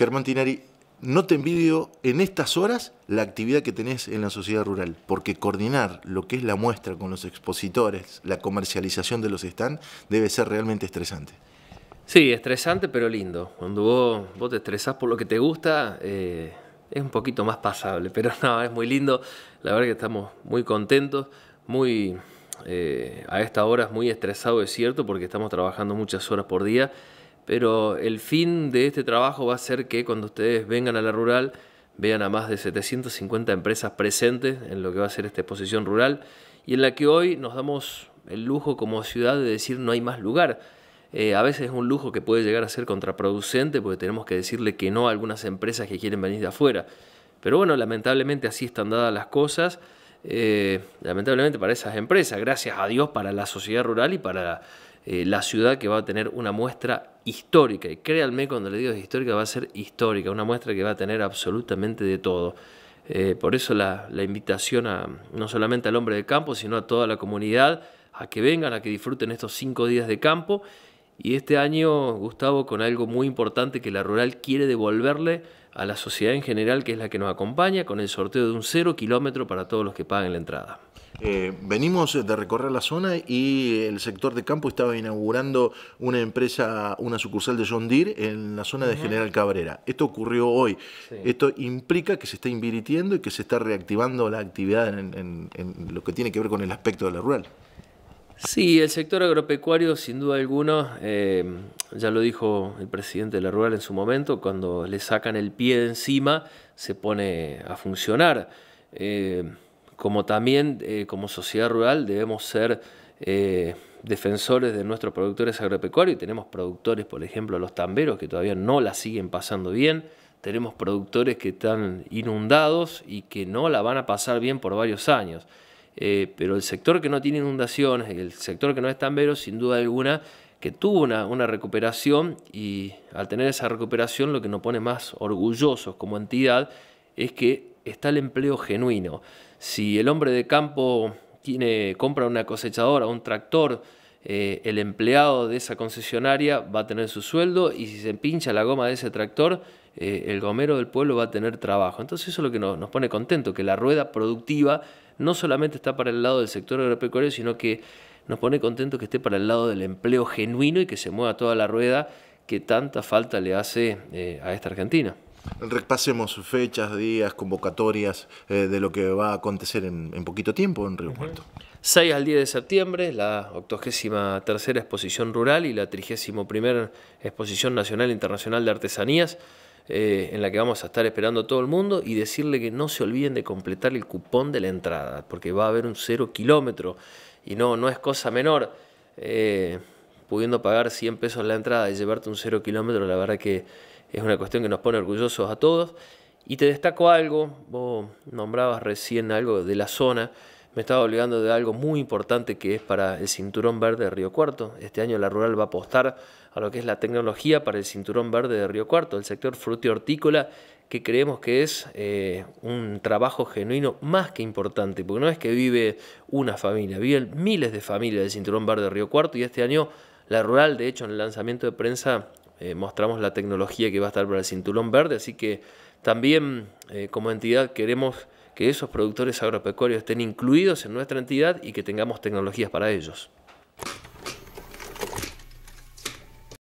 Germán Tinari, no te envidio en estas horas la actividad que tenés en la sociedad rural, porque coordinar lo que es la muestra con los expositores, la comercialización de los stands, debe ser realmente estresante. Sí, estresante pero lindo. Cuando vos, vos te estresás por lo que te gusta, eh, es un poquito más pasable, pero no, es muy lindo. La verdad que estamos muy contentos, muy eh, a esta hora es muy estresado, es cierto, porque estamos trabajando muchas horas por día pero el fin de este trabajo va a ser que cuando ustedes vengan a la rural vean a más de 750 empresas presentes en lo que va a ser esta exposición rural y en la que hoy nos damos el lujo como ciudad de decir no hay más lugar. Eh, a veces es un lujo que puede llegar a ser contraproducente porque tenemos que decirle que no a algunas empresas que quieren venir de afuera. Pero bueno, lamentablemente así están dadas las cosas. Eh, lamentablemente para esas empresas, gracias a Dios para la sociedad rural y para eh, la ciudad que va a tener una muestra histórica, y créanme cuando le digo histórica, va a ser histórica, una muestra que va a tener absolutamente de todo. Eh, por eso la, invitación no solamente al hombre de campo, sino a toda la comunidad, a que vengan, a que disfruten estos cinco días de campo. Y este año, Gustavo, con algo muy importante que la rural quiere devolverle a la sociedad en general, que es la que nos acompaña, con el sorteo de un cero kilómetro para todos los que paguen la entrada. Eh, venimos de recorrer la zona y el sector de campo estaba inaugurando una empresa, una sucursal de John Deere en la zona de General Cabrera. Esto ocurrió hoy. Esto implica que se está invirtiendo y que se está reactivando la actividad en, lo que tiene que ver con el aspecto de la rural. Sí, el sector agropecuario, sin duda alguna, eh, ya lo dijo el presidente de la rural en su momento, cuando le sacan el pie de encima, se pone a funcionar. Eh, como también eh, como sociedad rural debemos ser eh, defensores de nuestros productores agropecuarios. Tenemos productores, por ejemplo, los tamberos, que todavía no la siguen pasando bien. Tenemos productores que están inundados y que no la van a pasar bien por varios años. Eh, pero el sector que no tiene inundaciones, el sector que no es tambero, sin duda alguna, que tuvo una, una recuperación y al tener esa recuperación lo que nos pone más orgullosos como entidad es que está el empleo genuino. Si el hombre de campo tiene, compra una cosechadora, un tractor, eh, el empleado de esa concesionaria va a tener su sueldo y si se pincha la goma de ese tractor, eh, el gomero del pueblo va a tener trabajo. Entonces eso es lo que nos, pone contento, que la rueda productiva no solamente está para el lado del sector agropecuario, sino que nos pone contento que esté para el lado del empleo genuino y que se mueva toda la rueda que tanta falta le hace eh, a esta Argentina repasemos fechas, días, convocatorias eh, de lo que va a acontecer en, poquito tiempo en Río Cuarto. 6 al 10 de septiembre, la 83 Exposición Rural y la 31 Exposición Nacional e Internacional de Artesanías, eh, en la que vamos a estar esperando a todo el mundo y decirle que no se olviden de completar el cupón de la entrada, porque va a haber un cero kilómetro y no, no es cosa menor. Eh, pudiendo pagar 100 pesos la entrada y llevarte un cero kilómetro, la verdad que es una cuestión que nos pone orgullosos a todos. Y te destaco algo, vos nombrabas recién algo de la zona, me estaba obligando de algo muy importante que es para el Cinturón Verde de Río Cuarto. Este año la Rural va a apostar a lo que es la tecnología para el Cinturón Verde de Río Cuarto, el sector y hortícola que creemos que es eh, un trabajo genuino más que importante, porque no es que vive una familia, viven miles de familias del Cinturón Verde de Río Cuarto y este año la Rural, de hecho, en el lanzamiento de prensa eh, mostramos la tecnología que va a estar para el cinturón verde, así que también eh, como entidad queremos que esos productores agropecuarios estén incluidos en nuestra entidad y que tengamos tecnologías para ellos.